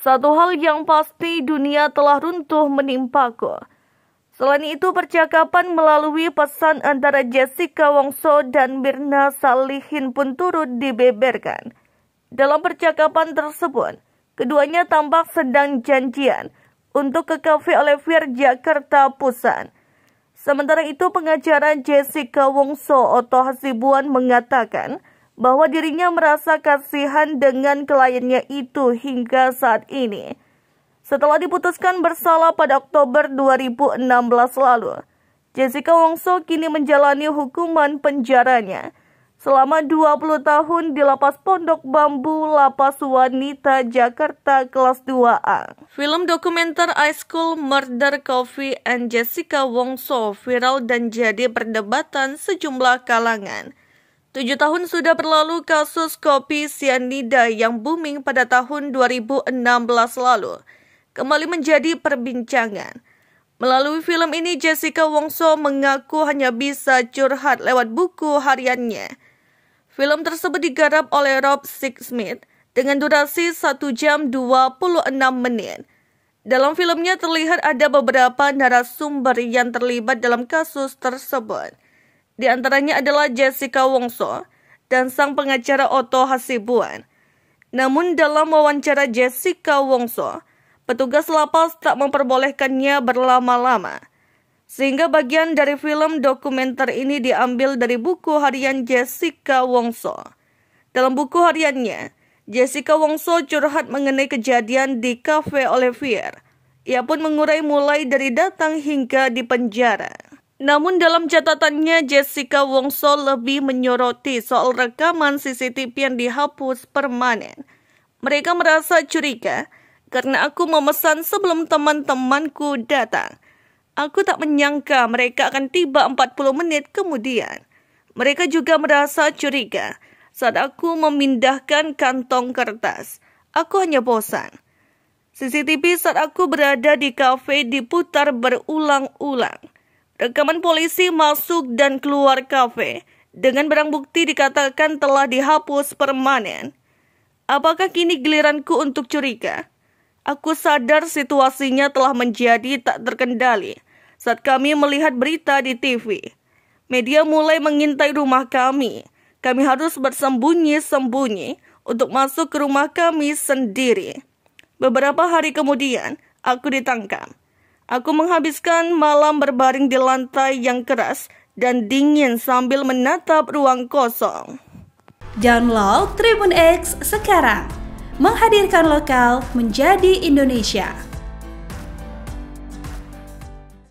Satu hal yang pasti dunia telah runtuh menimpaku. Selain itu, percakapan melalui pesan antara Jessica Wongso dan Mirna Salihin pun turut dibeberkan. Dalam percakapan tersebut, keduanya tampak sedang janjian untuk ke kafe Olivier Jakarta Pusat. Sementara itu, pengacara Jessica Wongso Oto Hasibuan mengatakan, bahwa dirinya merasa kasihan dengan kliennya itu hingga saat ini. Setelah diputuskan bersalah pada Oktober 2016 lalu, Jessica Wongso kini menjalani hukuman penjaranya selama 20 tahun di lapas Pondok Bambu Lapas Wanita Jakarta kelas 2A. Film dokumenter High School Murder Coffee and Jessica Wongso viral dan jadi perdebatan sejumlah kalangan. Tujuh tahun sudah berlalu kasus kopi sianida yang booming pada tahun 2016 lalu kembali menjadi perbincangan. Melalui film ini, Jessica Wongso mengaku hanya bisa curhat lewat buku hariannya. Film tersebut digarap oleh Rob Sixsmith dengan durasi 1 jam 26 menit. Dalam filmnya terlihat ada beberapa narasumber yang terlibat dalam kasus tersebut. Di antaranya adalah Jessica Wongso dan sang pengacara Otto Hasibuan. Namun dalam wawancara Jessica Wongso, petugas lapas tak memperbolehkannya berlama-lama. Sehingga bagian dari film dokumenter ini diambil dari buku harian Jessica Wongso. Dalam buku hariannya, Jessica Wongso curhat mengenai kejadian di Cafe Olivier. Ia pun mengurai mulai dari datang hingga di penjara. Namun dalam catatannya, Jessica Wongso lebih menyoroti soal rekaman CCTV yang dihapus permanen. Mereka merasa curiga karena aku memesan sebelum teman-temanku datang. Aku tak menyangka mereka akan tiba 40 menit kemudian. Mereka juga merasa curiga saat aku memindahkan kantong kertas. Aku hanya bosan. CCTV saat aku berada di kafe diputar berulang-ulang. Rekaman polisi masuk dan keluar kafe dengan barang bukti dikatakan telah dihapus permanen. Apakah kini giliranku untuk curiga? Aku sadar situasinya telah menjadi tak terkendali saat kami melihat berita di TV. Media mulai mengintai rumah kami. Kami harus bersembunyi-sembunyi untuk masuk ke rumah kami sendiri. Beberapa hari kemudian, aku ditangkap. Aku menghabiskan malam berbaring di lantai yang keras dan dingin sambil menatap ruang kosong. Download Tribun X sekarang. Menghadirkan lokal menjadi Indonesia.